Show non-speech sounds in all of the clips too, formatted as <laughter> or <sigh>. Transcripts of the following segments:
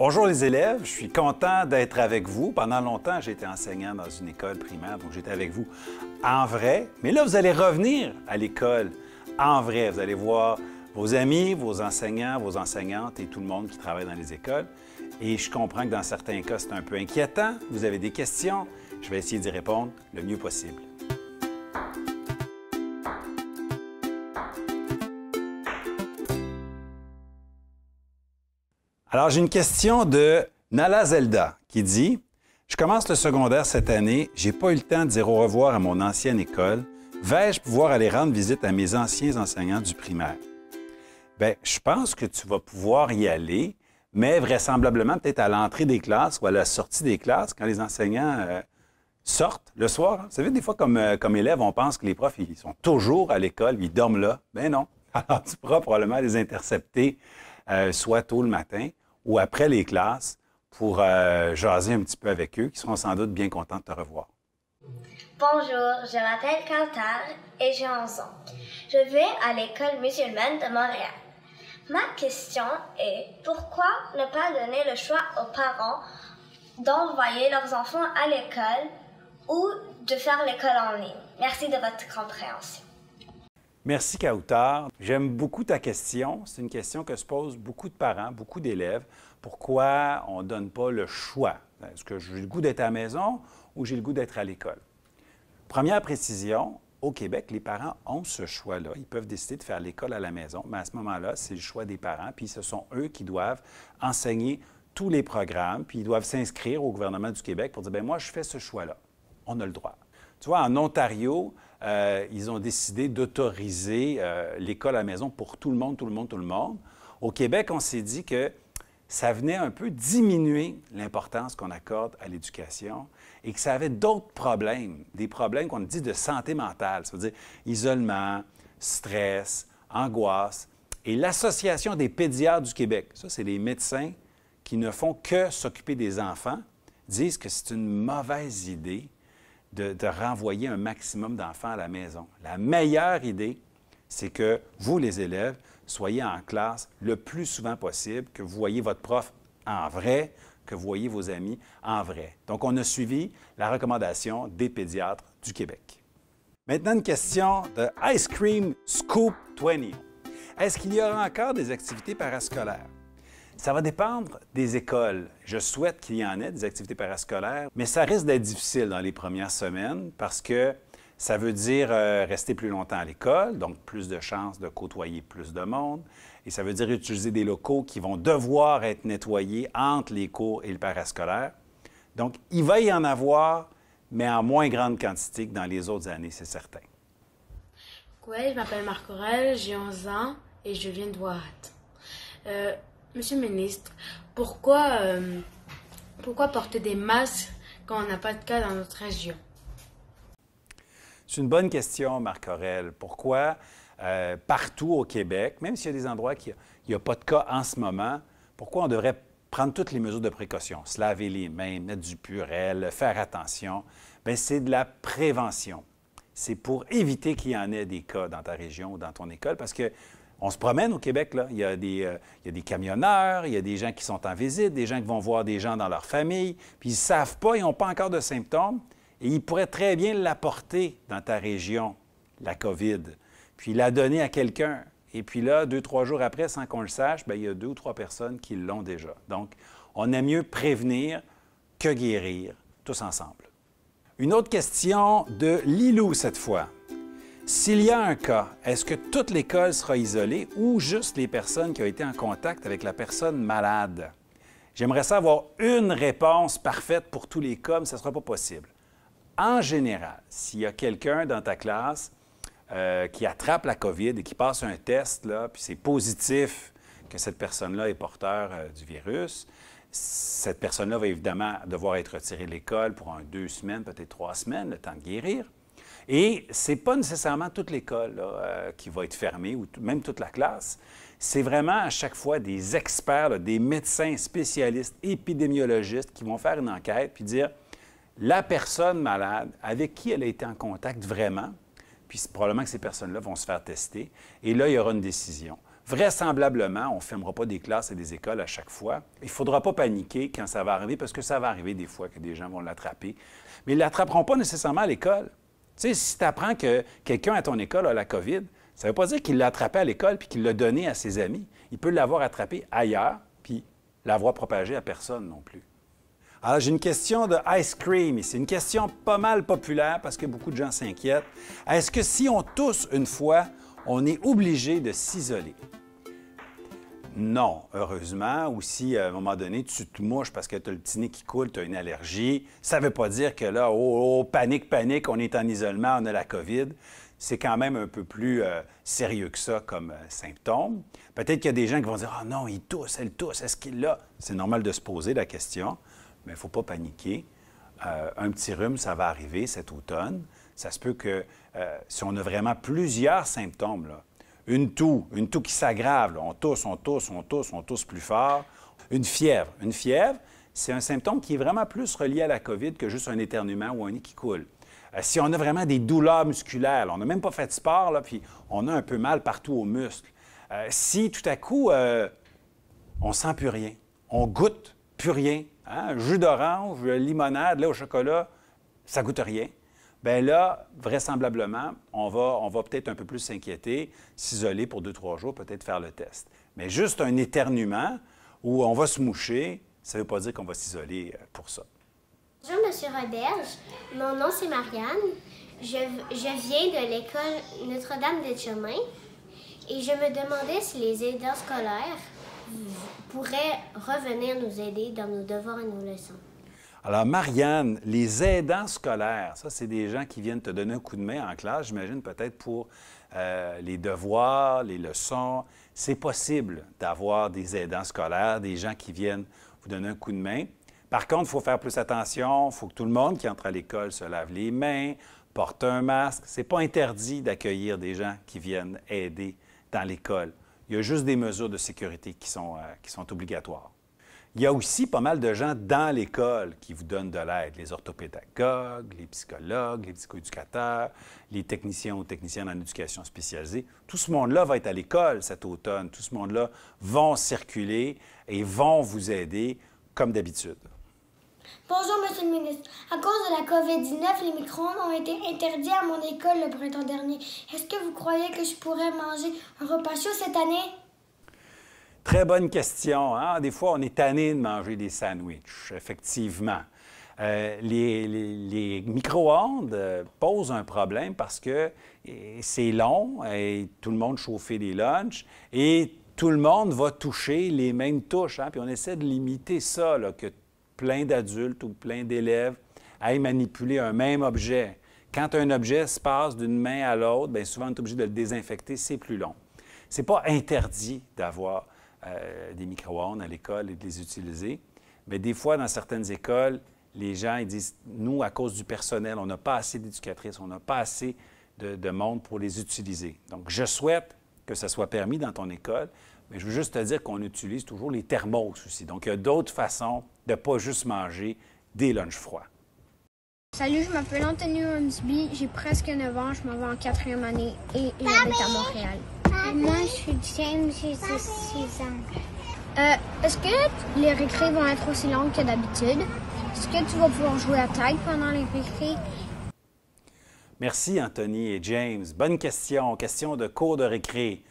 Bonjour les élèves, je suis content d'être avec vous. Pendant longtemps, j'ai été enseignant dans une école primaire, donc j'étais avec vous en vrai. Mais là, vous allez revenir à l'école en vrai. Vous allez voir vos amis, vos enseignants, vos enseignantes et tout le monde qui travaille dans les écoles. Et je comprends que dans certains cas, c'est un peu inquiétant. Vous avez des questions. Je vais essayer d'y répondre le mieux possible. Alors, j'ai une question de Nala Zelda qui dit Je commence le secondaire cette année, j'ai pas eu le temps de dire au revoir à mon ancienne école. Vais-je pouvoir aller rendre visite à mes anciens enseignants du primaire? Bien, je pense que tu vas pouvoir y aller, mais vraisemblablement peut-être à l'entrée des classes ou à la sortie des classes, quand les enseignants euh, sortent le soir. Hein. Vous savez, des fois, comme, euh, élève, on pense que les profs, ils sont toujours à l'école, ils dorment là. mais ben non. <laughs> Alors, tu pourras probablement les intercepter euh, soit tôt le matin, ou après les classes pour euh, jaser un petit peu avec eux, qui seront sans doute bien contents de te revoir. Bonjour, je m'appelle Cantar et j'ai 11 ans. Je vais à l'école musulmane de Montréal. Ma question est pourquoi ne pas donner le choix aux parents d'envoyer leurs enfants à l'école ou de faire l'école en ligne Merci de votre compréhension. Merci, Kautar. J'aime beaucoup ta question. C'est une question que se posent beaucoup de parents, beaucoup d'élèves. Pourquoi on ne donne pas le choix? Est-ce que j'ai le goût d'être à la maison ou j'ai le goût d'être à l'école? Première précision, au Québec, les parents ont ce choix-là. Ils peuvent décider de faire l'école à la maison, mais à ce moment-là, c'est le choix des parents, puis ce sont eux qui doivent enseigner tous les programmes, puis ils doivent s'inscrire au gouvernement du Québec pour dire, ben moi, je fais ce choix-là. On a le droit. Tu vois, en Ontario, euh, ils ont décidé d'autoriser euh, l'école à maison pour tout le monde, tout le monde, tout le monde. Au Québec, on s'est dit que ça venait un peu diminuer l'importance qu'on accorde à l'éducation et que ça avait d'autres problèmes, des problèmes qu'on dit de santé mentale, cest à dire isolement, stress, angoisse. Et l'Association des pédiatres du Québec, ça c'est les médecins qui ne font que s'occuper des enfants, disent que c'est une mauvaise idée de, renvoyer un maximum d'enfants à la maison. La meilleure idée, c'est que vous, les élèves, soyez en classe le plus souvent possible, que vous voyez votre prof en vrai, que vous voyez vos amis en vrai. Donc, on a suivi la recommandation des pédiatres du Québec. Maintenant, une question de Ice Cream Scoop 20. Est-ce qu'il y aura encore des activités parascolaires? Ça va dépendre des écoles. Je souhaite qu'il y en ait des activités parascolaires, mais ça risque d'être difficile dans les premières semaines parce que ça veut dire euh, rester plus longtemps à l'école, donc plus de chances de côtoyer plus de monde. Et ça veut dire utiliser des locaux qui vont devoir être nettoyés entre les cours et le parascolaire. Donc, il va y en avoir, mais en moins grande quantité que dans les autres années, c'est certain. Oui, je m'appelle Marc Aurel, j'ai 11 ans et je viens de Watt. Euh, Monsieur le ministre, pourquoi, euh, pourquoi porter des masques quand on n'a pas de cas dans notre région? C'est une bonne question, Marc Aurel. Pourquoi euh, partout au Québec, même s'il y a des endroits où il n'y a, pas de cas en ce moment, pourquoi on devrait prendre toutes les mesures de précaution, se laver les mains, mettre du purel, faire attention? Bien, c'est de la prévention. C'est pour éviter qu'il y en ait des cas dans ta région ou dans ton école, parce que on se promène au Québec, là. Il y, a des, euh, il y, a des, camionneurs, il y a des gens qui sont en visite, des gens qui vont voir des gens dans leur famille, puis ils ne savent pas, ils n'ont pas encore de symptômes, et ils pourraient très bien l'apporter dans ta région, la COVID, puis la donner à quelqu'un. Et puis là, deux, trois jours après, sans qu'on le sache, bien, il y a deux ou trois personnes qui l'ont déjà. Donc, on aime mieux prévenir que guérir, tous ensemble. Une autre question de Lilou cette fois. S'il y a un cas, est-ce que toute l'école sera isolée ou juste les personnes qui ont été en contact avec la personne malade? J'aimerais savoir une réponse parfaite pour tous les cas, mais ce ne sera pas possible. En général, s'il y a quelqu'un dans ta classe euh, qui attrape la COVID et qui passe un test, là, puis c'est positif que cette personne-là est porteur euh, du virus, cette personne-là va évidemment devoir être retirée de l'école pour deux semaines, peut-être trois semaines, le temps de guérir. Et c'est pas nécessairement toute l'école euh, qui va être fermée ou même toute la classe. C'est vraiment à chaque fois des experts, des médecins spécialistes, épidémiologistes qui vont faire une enquête puis dire la personne malade avec qui elle a été en contact vraiment, puis probablement que ces personnes-là vont se faire tester. Et là, il y aura une décision. Vraisemblablement, on ne fermera pas des classes et des écoles à chaque fois. Il ne faudra pas paniquer quand ça va arriver, parce que ça va arriver des fois que des gens vont l'attraper. Mais ils ne l'attraperont pas nécessairement à l'école sais, si tu apprends que quelqu'un à ton école a la COVID, ça ne veut pas dire qu'il l'a attrapé à l'école puis qu'il l'a donné à ses amis. Il peut l'avoir attrapé ailleurs puis l'avoir propagé à personne non plus. Alors, j'ai une question de ice cream C'est une question pas mal populaire parce que beaucoup de gens s'inquiètent. Est-ce que si on tousse une fois, on est obligé de s'isoler? Non, heureusement. Ou si à un moment donné, tu te mouches parce que tu as le petit nez qui coule, tu as une allergie, ça ne veut pas dire que là, oh, oh, panique, panique, on est en isolement, on a la COVID. C'est quand même un peu plus euh, sérieux que ça comme euh, symptôme. Peut-être qu'il y a des gens qui vont dire Ah non, il tousse, elle tousse, est-ce qu'il l'a C'est normal de se poser la question, mais il ne faut pas paniquer. Euh, un petit rhume, ça va arriver cet automne. Ça se peut que si on a vraiment plusieurs symptômes, là, une toux, une toux qui s'aggrave. On tousse, on tousse, on tousse, on tousse plus fort. Une fièvre. Une fièvre, c'est un symptôme qui est vraiment plus relié à la COVID que juste un éternuement ou un nid qui coule. Euh, si on a vraiment des douleurs musculaires, on n'a même pas fait de sport, puis on a un peu mal partout aux muscles. Euh, si tout à coup, on euh, on sent plus rien, on goûte plus rien, hein, jus d'orange, limonade, lait au chocolat, ça goûte rien. Bien là, vraisemblablement, on va, on va peut-être un peu plus s'inquiéter, s'isoler pour deux, trois jours, peut-être faire le test. Mais juste un éternuement où on va se moucher, ça ne veut pas dire qu'on va s'isoler euh, pour ça. Bonjour, M. Roberge. Mon nom, c'est Marianne. Je, je, viens de l'école Notre-Dame des chemins et je me demandais si les aidants scolaires pourraient revenir nous aider dans nos devoirs et nos leçons. Alors, Marianne, les aidants scolaires, ça, c'est des gens qui viennent te donner un coup de main en classe, j'imagine peut-être pour euh, les devoirs, les leçons. C'est possible d'avoir des aidants scolaires, des gens qui viennent vous donner un coup de main. Par contre, il faut faire plus attention, il faut que tout le monde qui entre à l'école se lave les mains, porte un masque. Ce n'est pas interdit d'accueillir des gens qui viennent aider dans l'école. Il y a juste des mesures de sécurité qui sont, euh, qui sont obligatoires. Il y a aussi pas mal de gens dans l'école qui vous donnent de l'aide, les orthopédagogues, les psychologues, les psychoéducateurs, les techniciens ou techniciennes en éducation spécialisée. Tout ce monde-là va être à l'école cet automne. Tout ce monde-là vont circuler et vont vous aider comme d'habitude. Bonjour, Monsieur le ministre. À cause de la COVID-19, les micro-ondes ont été interdits à mon école le printemps dernier. Est-ce que vous croyez que je pourrais manger un repas chaud cette année? Très bonne question. Hein. Des fois, on est tanné de manger des sandwichs, effectivement. Euh, les, micro-ondes euh, posent un problème parce que c'est long et tout le monde chauffait des lunchs et tout le monde va toucher les mêmes touches. Hein. Puis on essaie de limiter ça, que plein d'adultes ou plein d'élèves aillent manipuler un même objet. Quand un objet se passe d'une main à l'autre, bien souvent on est obligé de le désinfecter, c'est plus long. C'est pas interdit d'avoir euh, des micro-ondes à l'école et de les utiliser. Mais des fois, dans certaines écoles, les gens ils disent, nous, à cause du personnel, on n'a pas assez d'éducatrices, on n'a pas assez de, monde pour les utiliser. Donc, je souhaite que ça soit permis dans ton école, mais je veux juste te dire qu'on utilise toujours les thermos aussi. Donc, il y a d'autres façons de ne pas juste manger des lunchs froids. Salut, je m'appelle Anthony Hornsby, j'ai presque 9 ans, je m'en vais en quatrième année et j'habite à Montréal. Moi, je suis James, j'ai 6 ans. Euh, est-ce que les récrés vont être aussi longs que d'habitude? Est-ce que tu vas pouvoir jouer à taille pendant les récrés? Merci, Anthony et James. Bonne question. Question de cours de récré.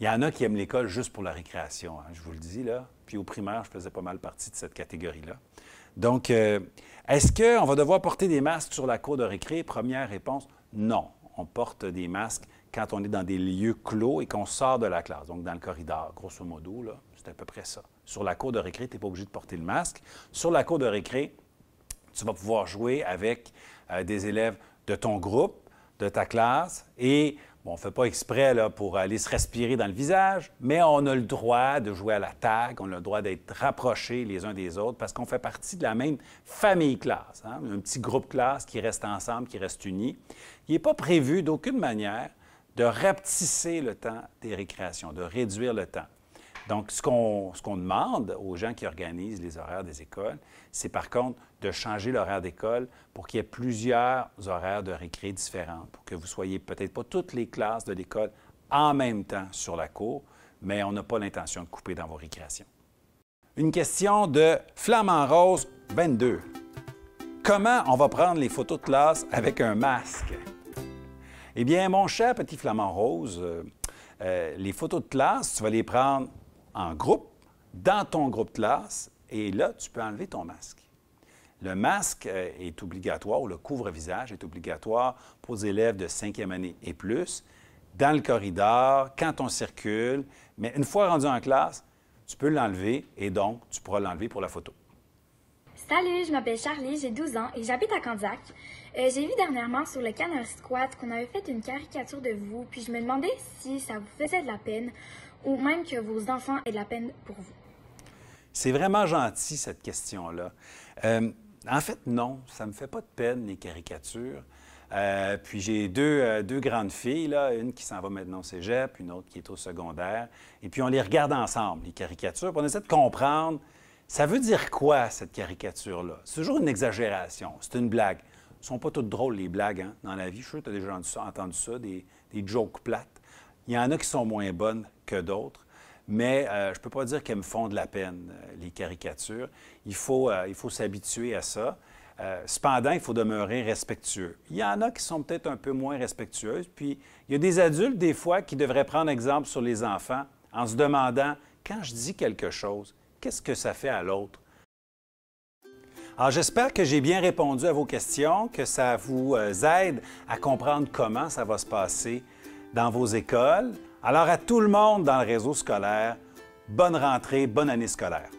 Il y en a qui aiment l'école juste pour la récréation, hein, je vous le dis, là. Puis au primaire, je faisais pas mal partie de cette catégorie-là. Donc, euh, est-ce qu'on va devoir porter des masques sur la cour de récré? Première réponse, non. On porte des masques quand on est dans des lieux clos et qu'on sort de la classe, donc dans le corridor, grosso modo, c'est à peu près ça. Sur la cour de récré, tu n'es pas obligé de porter le masque. Sur la cour de récré, tu vas pouvoir jouer avec euh, des élèves de ton groupe, de ta classe, et on ne fait pas exprès là, pour aller se respirer dans le visage, mais on a le droit de jouer à la tag, on a le droit d'être rapprochés les uns des autres parce qu'on fait partie de la même famille classe, hein. un petit groupe classe qui reste ensemble, qui reste uni. Il n'est pas prévu d'aucune manière de rapetisser le temps des récréations, de réduire le temps. Donc, ce qu'on demande aux gens qui organisent les horaires des écoles, c'est par contre de changer l'horaire d'école pour qu'il y ait plusieurs horaires de récré différents, pour que vous soyez peut-être pas toutes les classes de l'école en même temps sur la cour, mais on n'a pas l'intention de couper dans vos récréations. Une question de Flamand Rose 22. Comment on va prendre les photos de classe avec un masque? Eh bien, mon cher petit flamand rose, euh, euh, les photos de classe, tu vas les prendre en groupe, dans ton groupe de classe, et là, tu peux enlever ton masque. Le masque euh, est obligatoire, ou le couvre-visage est obligatoire pour les élèves de cinquième année et plus, dans le corridor, quand on circule. Mais une fois rendu en classe, tu peux l'enlever et donc tu pourras l'enlever pour la photo. Salut, je m'appelle Charlie, j'ai 12 ans et j'habite à Candiac. Euh, j'ai vu dernièrement sur le canal Squat qu'on avait fait une caricature de vous, puis je me demandais si ça vous faisait de la peine ou même que vos enfants aient de la peine pour vous. C'est vraiment gentil, cette question-là. Euh, en fait, non, ça ne me fait pas de peine, les caricatures. Euh, puis j'ai deux, grandes filles, là, une qui s'en va maintenant au cégep, une autre qui est au secondaire. Et puis on les regarde ensemble, les caricatures, puis on essaie de comprendre ça veut dire quoi, cette caricature-là. C'est toujours une exagération, c'est une blague ne sont pas toutes drôles, les blagues, hein, dans la vie. Je suis sûr que tu as déjà entendu ça, des, jokes plates. Il y en a qui sont moins bonnes que d'autres, mais euh, je ne peux pas dire qu'elles me font de la peine, euh, les caricatures. Euh, il faut, s'habituer à ça. cependant, il faut demeurer respectueux. Il y en a qui sont peut-être un peu moins respectueuses, puis il y a des adultes, des fois, qui devraient prendre exemple sur les enfants en se demandant, quand je dis quelque chose, qu'est-ce que ça fait à l'autre? Alors, j'espère que j'ai bien répondu à vos questions, que ça vous euh, aide à comprendre comment ça va se passer dans vos écoles. Alors, à tout le monde dans le réseau scolaire, bonne rentrée, bonne année scolaire.